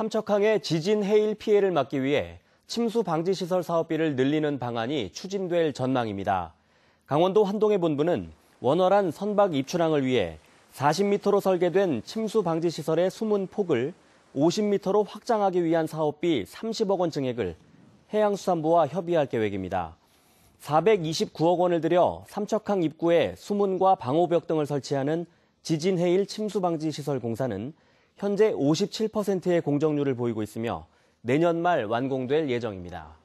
삼척항의 지진 해일 피해를 막기 위해 침수 방지 시설 사업비를 늘리는 방안이 추진될 전망입니다. 강원도 한동해 본부는 원활한 선박 입출항을 위해 40m로 설계된 침수 방지 시설의 숨은 폭을 50m로 확장하기 위한 사업비 30억 원 증액을 해양수산부와 협의할 계획입니다. 429억 원을 들여 삼척항 입구에 수문과 방호벽 등을 설치하는 지진해일 침수방지시설 공사는 현재 57%의 공정률을 보이고 있으며 내년 말 완공될 예정입니다.